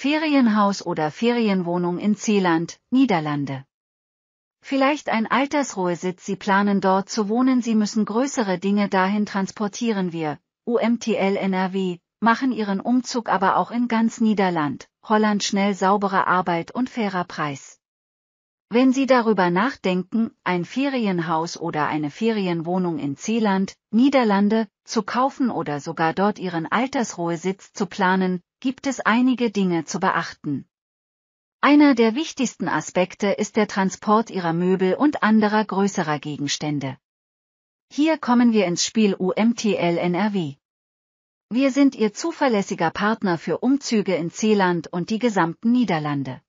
Ferienhaus oder Ferienwohnung in Zeeland, Niederlande. Vielleicht ein Altersruhesitz Sie planen dort zu wohnen Sie müssen größere Dinge dahin transportieren wir, UMTL NRW, machen Ihren Umzug aber auch in ganz Niederland, Holland schnell saubere Arbeit und fairer Preis. Wenn Sie darüber nachdenken, ein Ferienhaus oder eine Ferienwohnung in Zeeland, Niederlande, zu kaufen oder sogar dort Ihren Altersruhesitz zu planen, gibt es einige Dinge zu beachten. Einer der wichtigsten Aspekte ist der Transport ihrer Möbel und anderer größerer Gegenstände. Hier kommen wir ins Spiel UMTL NRW. Wir sind Ihr zuverlässiger Partner für Umzüge in Zeeland und die gesamten Niederlande.